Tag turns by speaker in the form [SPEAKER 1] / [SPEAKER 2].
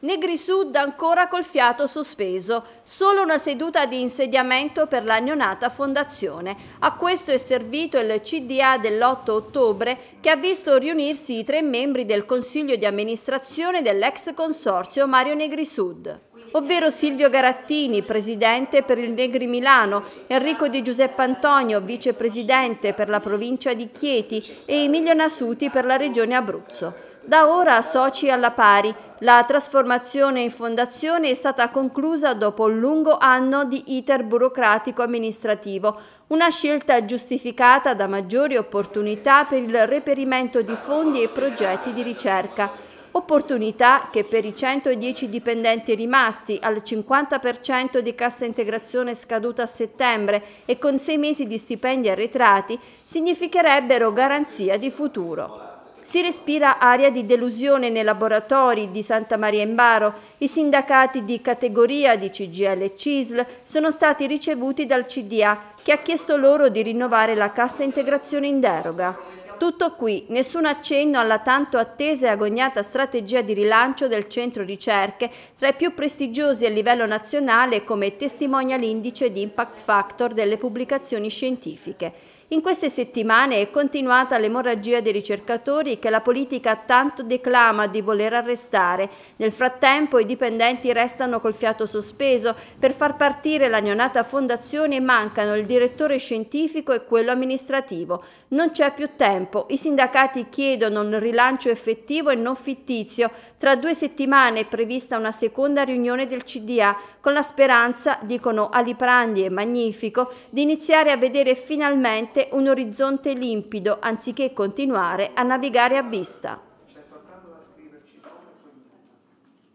[SPEAKER 1] Negri Sud ancora col fiato sospeso, solo una seduta di insediamento per la neonata fondazione. A questo è servito il CDA dell'8 ottobre che ha visto riunirsi i tre membri del consiglio di amministrazione dell'ex consorzio Mario Negri Sud ovvero Silvio Garattini, presidente per il Negri Milano, Enrico Di Giuseppe Antonio, vicepresidente per la provincia di Chieti e Emilio Nasuti per la regione Abruzzo. Da ora soci alla pari, la trasformazione in fondazione è stata conclusa dopo un lungo anno di iter burocratico amministrativo, una scelta giustificata da maggiori opportunità per il reperimento di fondi e progetti di ricerca. Opportunità che per i 110 dipendenti rimasti al 50% di cassa integrazione scaduta a settembre e con sei mesi di stipendi arretrati significherebbero garanzia di futuro. Si respira aria di delusione nei laboratori di Santa Maria in Baro. I sindacati di categoria di CGL e CISL sono stati ricevuti dal CDA che ha chiesto loro di rinnovare la cassa integrazione in deroga. Tutto qui, nessun accenno alla tanto attesa e agognata strategia di rilancio del centro ricerche, tra i più prestigiosi a livello nazionale come testimonia l'indice di impact factor delle pubblicazioni scientifiche. In queste settimane è continuata l'emorragia dei ricercatori che la politica tanto declama di voler arrestare. Nel frattempo i dipendenti restano col fiato sospeso. Per far partire la neonata fondazione mancano il direttore scientifico e quello amministrativo. Non c'è più tempo tempo. I sindacati chiedono un rilancio effettivo e non fittizio. Tra due settimane è prevista una seconda riunione del CDA con la speranza, dicono Aliprandi e Magnifico, di iniziare a vedere finalmente un orizzonte limpido anziché continuare a navigare a vista.